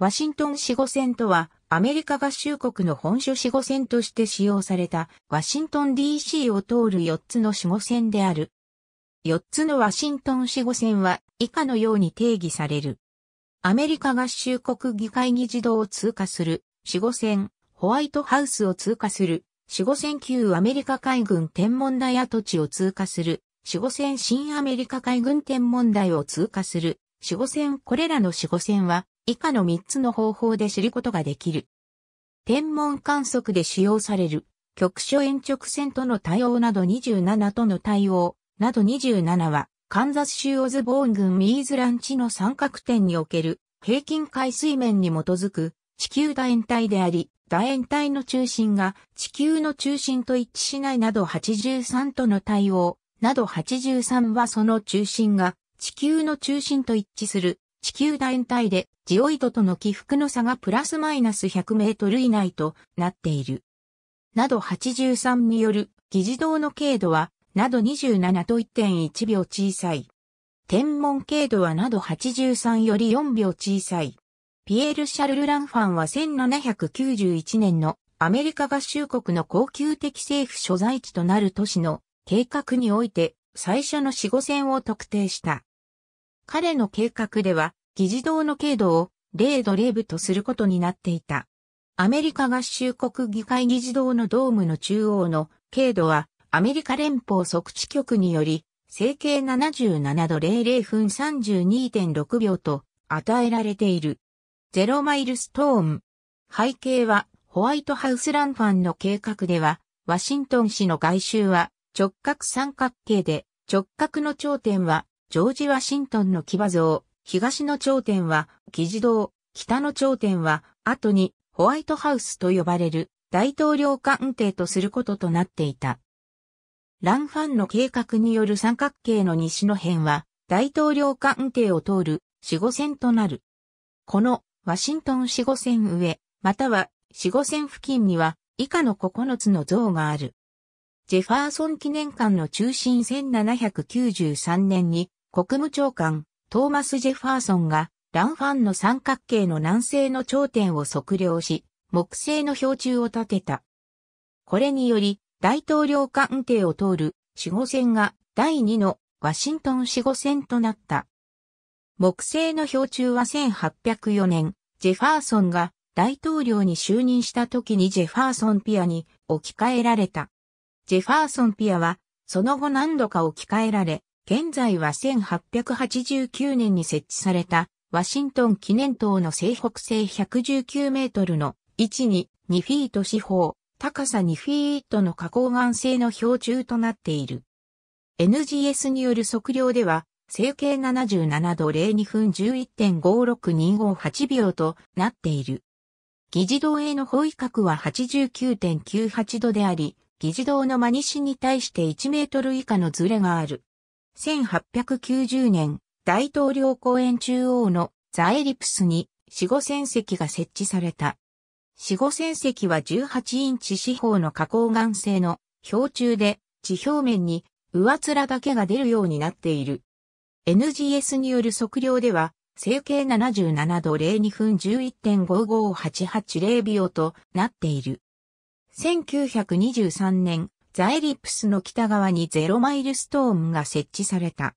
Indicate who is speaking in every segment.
Speaker 1: ワシントン死後線とは、アメリカ合衆国の本所死後線として使用された、ワシントン DC を通る4つの死後線である。4つのワシントン死後線は、以下のように定義される。アメリカ合衆国議会議事堂を通過する、死後線、ホワイトハウスを通過する、死後線旧アメリカ海軍天文台跡地を通過する、死後線新アメリカ海軍天文台を通過する、死後線これらの死後線は以下の3つの方法で知ることができる。天文観測で使用される局所延直線との対応など27との対応など27はカンザス州オズボーン郡ミーズランチの三角点における平均海水面に基づく地球楕円体であり、楕円体の中心が地球の中心と一致しないなど83との対応など83はその中心が地球の中心と一致する地球団体でジオイドとの起伏の差がプラスマイナス100メートル以内となっている。など83による議事堂の経度はなど27と1.1秒小さい。天文経度はなど83より4秒小さい。ピエール・シャルル・ランファンは1791年のアメリカ合衆国の高級的政府所在地となる都市の計画において最初の死後線を特定した。彼の計画では、議事堂の経度を0度ー部とすることになっていた。アメリカ合衆国議会議事堂のドームの中央の経度は、アメリカ連邦測地局により、整形77度00分32.6秒と与えられている。ゼロマイルストーン。背景は、ホワイトハウスランファンの計画では、ワシントン市の外周は直角三角形で、直角の頂点はジョージ・ワシントンの騎馬像、東の頂点は、議事堂、北の頂点は、後に、ホワイトハウスと呼ばれる、大統領官邸とすることとなっていた。ランファンの計画による三角形の西の辺は、大統領官邸を通る、四五線となる。この、ワシントン四五線上、または、四五線付近には、以下の9つの像がある。ジェファーソン記念館の中心1793年に国務長官トーマス・ジェファーソンがランファンの三角形の南西の頂点を測量し、木製の標柱を立てた。これにより、大統領官邸を通る守護線が第2のワシントン守護線となった。木製の標柱は1804年、ジェファーソンが大統領に就任した時にジェファーソンピアに置き換えられた。ジェファーソン・ピアは、その後何度か置き換えられ、現在は1889年に設置された、ワシントン記念塔の西北西119メートルの位置に2フィート四方、高さ2フィートの加工岩製の標柱となっている。NGS による測量では、整形77度02分11.56258秒となっている。議事堂への方位角は89.98度であり、議事堂の真西に対して1メートル以下のズレがある。1890年、大統領公園中央のザエリプスに四五線席が設置された。四五線席は18インチ四方の加工岩製の標柱で地表面に上面だけが出るようになっている。NGS による測量では、整形77度02分11.55880秒となっている。1923年、ザエリプスの北側にゼロマイルストーンが設置された。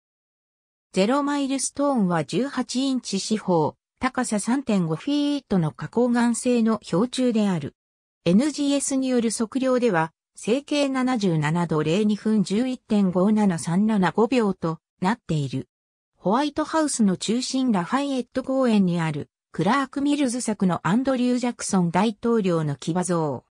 Speaker 1: ゼロマイルストーンは18インチ四方、高さ3.5フィートの加工岩製の標柱である。NGS による測量では、成形77度02分11.57375秒となっている。ホワイトハウスの中心ラファイエット公園にある、クラーク・ミルズ作のアンドリュー・ジャクソン大統領の騎馬像。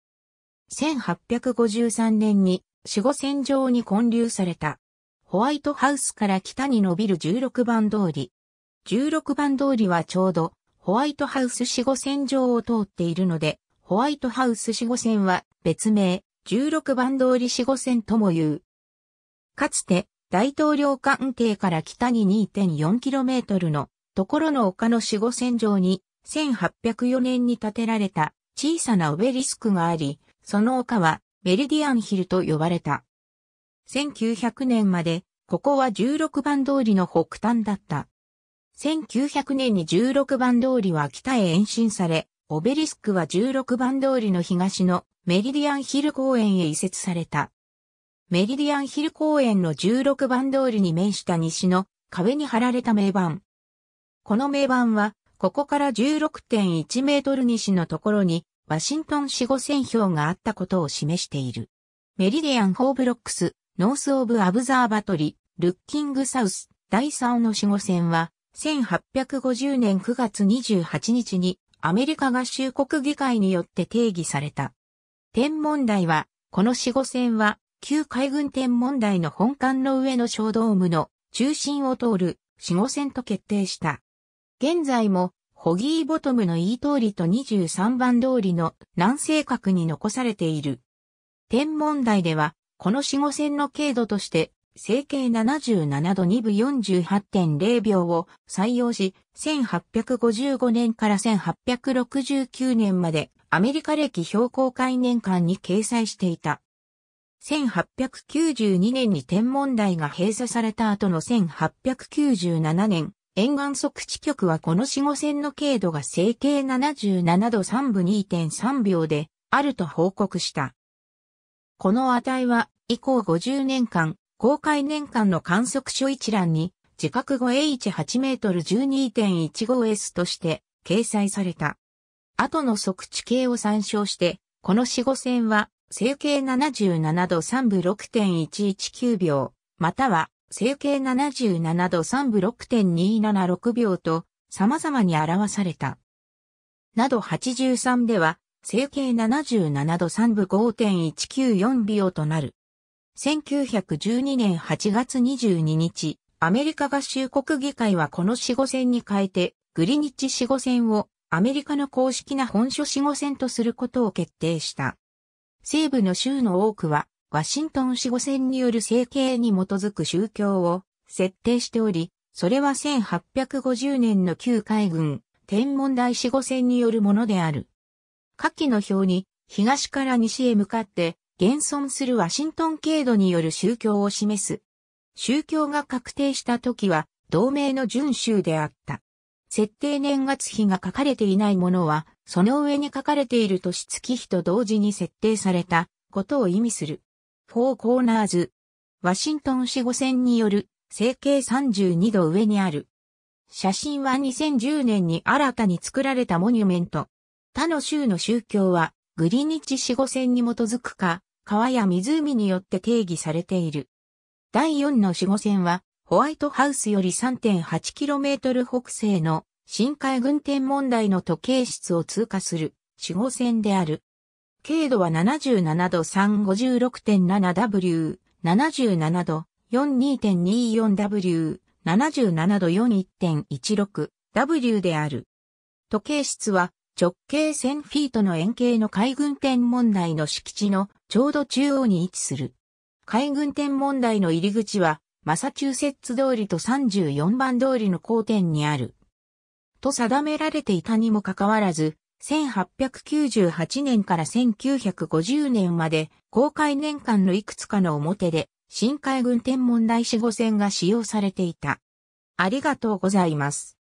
Speaker 1: 1853年に守護線上に建立された。ホワイトハウスから北に伸びる16番通り。16番通りはちょうどホワイトハウス守護線上を通っているので、ホワイトハウス守護線は別名16番通り守護線とも言う。かつて大統領官邸から北に 2.4km のところの丘の守護線上に1804年に建てられた小さなオベリスクがあり、その丘はメリディアンヒルと呼ばれた。1900年まで、ここは16番通りの北端だった。1900年に16番通りは北へ延伸され、オベリスクは16番通りの東のメリディアンヒル公園へ移設された。メリディアンヒル公園の16番通りに面した西の壁に貼られた名板。この名板は、ここから16.1メートル西のところにワシントン死後戦票があったことを示している。メリディアン・ホーブロックス、ノース・オブ・アブザーバトリ、ルッキング・サウス、第3の死後戦は、1850年9月28日にアメリカ合衆国議会によって定義された。天文台は、この死後戦は、旧海軍天文台の本館の上の小ドームの中心を通る死後戦と決定した。現在もホギーボトムの E 通りと23番通りの南西角に残されている。天文台では、この四五線の経度として、整形77度2分48.0秒を採用し、1855年から1869年までアメリカ歴標高会年間に掲載していた。1892年に天文台が閉鎖された後の1897年、沿岸測地局はこの死後線の経度が整形77度3分2.3秒であると報告した。この値は以降50年間、公開年間の観測所一覧に自覚後 H8 メートル 12.15S として掲載された。後の測地形を参照して、この死後線は整形77度3分6.119秒、または整形77度3部6.276秒と様々に表された。など83では、整形77度3部5.194秒となる。1912年8月22日、アメリカ合衆国議会はこの死後線に変えて、グリニッチ死後線をアメリカの公式な本所死後線とすることを決定した。西部の州の多くはワシントン死後戦による政権に基づく宗教を設定しており、それは1850年の旧海軍天文台死後戦によるものである。下記の表に東から西へ向かって現存するワシントン経度による宗教を示す。宗教が確定した時は同盟の準州であった。設定年月日が書かれていないものは、その上に書かれている年月日と同時に設定されたことを意味する。フォーコーナーズ。ワシントン市後線による、成形32度上にある。写真は2010年に新たに作られたモニュメント。他の州の宗教は、グリニッチ死後線に基づくか、川や湖によって定義されている。第4の死後線は、ホワイトハウスより 3.8km 北西の深海軍天問題の時計室を通過する死後線である。経度は77度 356.7W、77度 42.24W、77度 41.16W である。時計室は直径1000フィートの円形の海軍天文台の敷地のちょうど中央に位置する。海軍天文台の入り口はマサチューセッツ通りと34番通りの交点にある。と定められていたにもかかわらず、1898年から1950年まで、公開年間のいくつかの表で、深海軍天文台四号線が使用されていた。ありがとうございます。